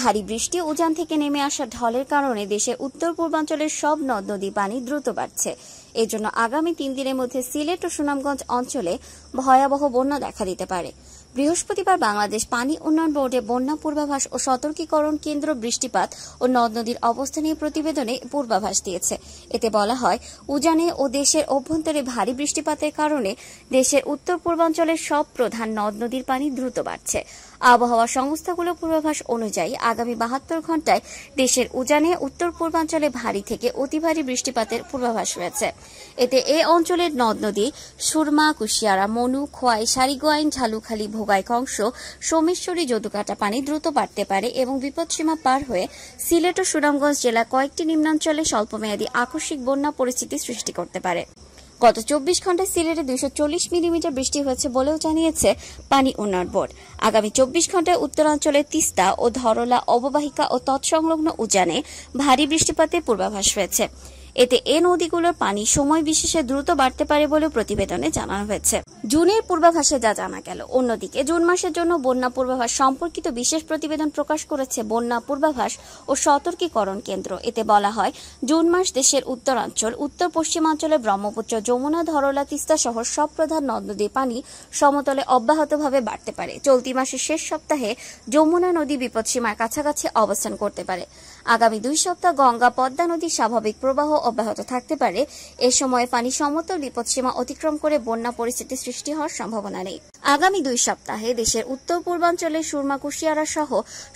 ভারী বৃষ্টি উজান থেকে নেমে আসা ঢলের কারণে দেশে উত্তর পূর্বাঞ্চলের সব নদ নদী পানি দ্রুত বাড়ছে এজন্য আগামী তিন দিনের মধ্যে সিলেট ও সুনামগঞ্জ অঞ্চলে ভয়াবহ বন্যা দেখা দিতে পারে বৃহস্পতিবার বাংলাদেশ পানি উন্নয়ন বোর্ডে বন্যা পূর্বাভাস ও সতর্কীকরণ কেন্দ্র বৃষ্টিপাত ও নদ নদীর অবস্থা নিয়ে প্রতিবেদনে পূর্বাভাস দিয়েছে এতে বলা হয় উজানে ও দেশের অভ্যন্তরে ভারী বৃষ্টিপাতের কারণে দেশের উত্তর পূর্বাঞ্চলের সব প্রধান নদ নদীর পানি দ্রুত বাড়ছে আবহাওয়া সংস্থাগুলোর পূর্বাভাস অনুযায়ী আগামী বাহাত্তর ঘণ্টায় দেশের উজানে উত্তর পূর্বাঞ্চলে ভারী থেকে অতি ভারী বৃষ্টিপাতের পূর্বাভাস রয়েছে এতে এ অঞ্চলের নদ নদী সুরমা কুশিয়ারা মনু খোয়াই সারিগোয়াইন ঝালুখালী ভোগাই কংস সোমেশ্বরী যদুকাটা পানি দ্রুত বাড়তে পারে এবং বিপদসীমা পার হয়ে সিলেট ও সুনামগঞ্জ জেলা কয়েকটি নিম্নাঞ্চলে স্বল্পমেয়াদী আকস্মিক বন্যা পরিস্থিতি সৃষ্টি করতে পারে গত চব্বিশ ঘন্টায় সিলেটে দুইশো চল্লিশ মিলিমিটার বৃষ্টি হয়েছে বলেও জানিয়েছে পানি উন্নয়ন বোর্ড আগামী চব্বিশ ঘন্টায় উত্তরাঞ্চলের তিস্তা ও ধরলা অববাহিকা ও তৎসংলগ্ন উজানে ভারী বৃষ্টিপাতের পূর্বাভাস রয়েছে এতে এ নদীগুলোর পানি সময় বিশেষে দ্রুত বাড়তে পারে বলে প্রতিবেদনে জানানো হয়েছে জুনের পূর্বাভাসে যা জানা গেল অন্যদিকে জুন মাসের জন্য বন্যা পূর্বাভাস সম্পর্কিত বিশেষ প্রতিবেদন প্রকাশ করেছে বন্যা পূর্বাভাস ও সতর্কীকরণ কেন্দ্র এতে বলা হয় জুন মাস দেশের উত্তরাঞ্চল উত্তর পশ্চিমাঞ্চলে ব্রহ্মপুত্র যমুনা ধরলা তিস্তা সহ সব প্রধান নদ নদীর পানি সমতলে অব্যাহতভাবে বাড়তে পারে চলতি মাসের শেষ সপ্তাহে যমুনা নদী বিপদসীমার কাছাকাছি অবস্থান করতে পারে আগামী দুই সপ্তাহ গঙ্গা পদ্মা নদীর স্বাভাবিক প্রবাহ অব্যাহত থাকতে পারে এ সময় পানি সমতল বিপদসীমা অতিক্রম করে বন্যা পরিস্থিতি সৃষ্টি হওয়ার সম্ভাবনা নেই আগামী দুই সপ্তাহে দেশের উত্তর পূর্বাঞ্চলে সুরমা কুশিয়ারা সহ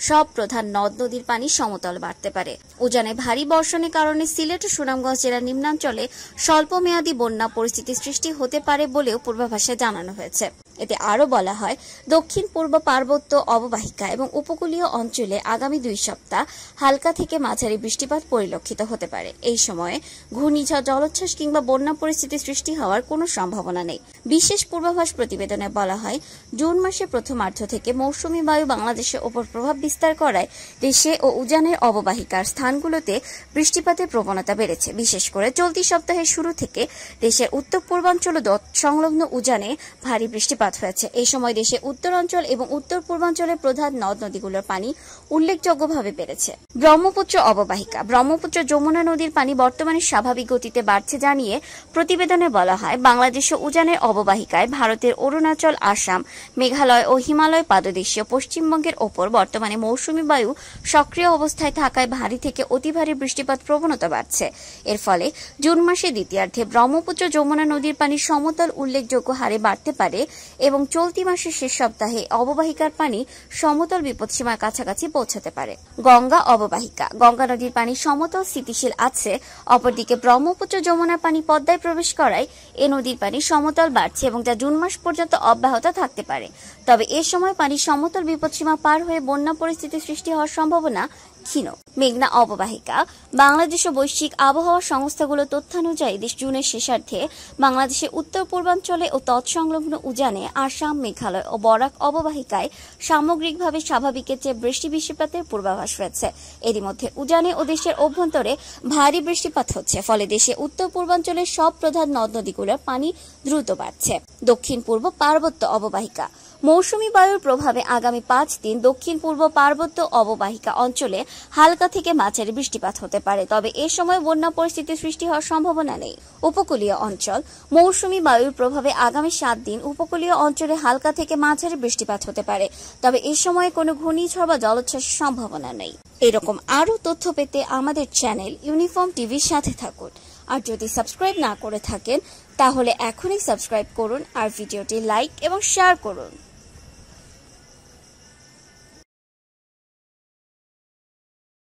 সব প্রধান নদ নদীর পানি সমতল বাড়তে পারে উজানে ভারী বর্ষণের কারণে সিলেট ও সুনামগঞ্জ জেলার নিম্নাঞ্চলে স্বল্পমেয়াদী বন্যা পরিস্থিতি সৃষ্টি হতে পারে বলেও পূর্বাভাসে জানানো হয়েছে এতে আরও বলা হয় দক্ষিণ পূর্ব পার্বত্য অববাহিকা এবং উপকূলীয় অঞ্চলে আগামী দুই সপ্তাহ হালকা থেকে মাঝারি বৃষ্টিপাত পরিলক্ষিত হতে পারে এই সময়ে ঘূর্ণিঝড় জলোচ্ছ্বাস কিংবা বন্যা পরিস্থিতি সৃষ্টি হওয়ার কোনো সম্ভাবনা নেই বিশেষ পূর্বাভাস প্রতিবেদনে বলা হয় জুন প্রথম প্রথমার্ধ থেকে মৌসুমী বায়ু বাংলাদেশের ওপর প্রভাব বিস্তার করায় দেশে ও উজানের অববাহিকার স্থানগুলোতে বৃষ্টিপাতের প্রবণতা বেড়েছে বিশেষ করে চলতি সপ্তাহের শুরু থেকে দেশের উত্তর পূর্বাঞ্চল সংলগ্ন উজানে ভারী বৃষ্টিপাত বৃষ্টিপাত হয়েছে এই সময় দেশে উত্তর অঞ্চল এবং উত্তর পূর্বাঞ্চলের প্রধান নদ নদীগুলোর পানি উল্লেখযোগ্যভাবে বেড়েছে ব্রহ্মপুত্র অববাহিকা ব্রহ্মপুত্র যমুনা নদীর পানি বর্তমানে স্বাভাবিক গতিতে বাড়ছে জানিয়ে প্রতিবেদনে বলা হয় বাংলাদেশ উজানের অববাহিকায় ভারতের অরুণাচল আসাম মেঘালয় ও হিমালয় পাদদেশীয় পশ্চিমবঙ্গের ওপর বর্তমানে মৌসুমি বায়ু সক্রিয় অবস্থায় থাকায় ভারী থেকে অতি ভারী বৃষ্টিপাত প্রবণতা বাড়ছে এর ফলে জুন মাসে দ্বিতীয়ার্ধে ব্রহ্মপুত্র যমুনা নদীর পানি সমতল উল্লেখযোগ্য হারে বাড়তে পারে এবং চলতি মাসের শেষ সপ্তাহে অববাহিকার পানি সমতল বিপদসীমার কাছাকাছি পৌঁছাতে পারে গঙ্গা অববাহিকা গঙ্গা নদীর পানি সমতল স্থিতিশীল আছে অপরদিকে ব্রহ্মপুত্র যমুনা পানি পদ্মায় প্রবেশ করায় এ নদীর পানি সমতল বাড়ছে এবং যা জুন মাস পর্যন্ত অব্যাহত থাকতে পারে তবে এ সময় পানি সমতল বিপদসীমা পার হয়ে বন্যা পরিস্থিতি সৃষ্টি হওয়ার সম্ভাবনা ক্ষীণ মেঘনা অববাহিকা বাংলাদেশ ও বৈশ্বিক আবহাওয়া সংস্থাগুলো তথ্যানুযায়ী দেশ জুনের শেষার্ধে বাংলাদেশের উত্তর পূর্বাঞ্চলে ও তৎসংলগ্ন উজানে আসাম মেঘালয় ও বরাক অববাহিকায় সামগ্রিকভাবে স্বাভাবিকের চেয়ে বৃষ্টি বৃষ্টিপাতের পূর্বাভাস রয়েছে এরই মধ্যে উজানে ও দেশের অভ্যন্তরে ভারী বৃষ্টিপাত হচ্ছে ফলে দেশে উত্তর পূর্বাঞ্চলের সব প্রধান নদ নদীগুলোর পানি দ্রুত বাড়ছে দক্ষিণ পূর্ব পার্বত্য অববাহিকা মৌসুমি বায়ুর প্রভাবে আগামী পাঁচ দিন দক্ষিণ পূর্ব পার্বত্য অববাহিকা অঞ্চলে হালকা থেকে মাঝারি বৃষ্টিপাত হতে পারে তবে এ সময় বন্যা পরিস্থিতি সৃষ্টি হওয়ার সম্ভাবনা নেই উপকূলীয় অঞ্চল মৌসুমি বায়ুর প্রভাবে আগামী সাত দিন উপকূলীয় অঞ্চলে হালকা থেকে মাঝারি বৃষ্টিপাত হতে পারে তবে এ সময় কোনো ঘূর্ণিঝড় বা জলোচ্ছ্বাসের সম্ভাবনা নেই এরকম আরও তথ্য পেতে আমাদের চ্যানেল ইউনিফর্ম টিভির সাথে থাকুন আর যদি সাবস্ক্রাইব না করে থাকেন তাহলে এখনই সাবস্ক্রাইব করুন আর ভিডিওটি লাইক এবং শেয়ার করুন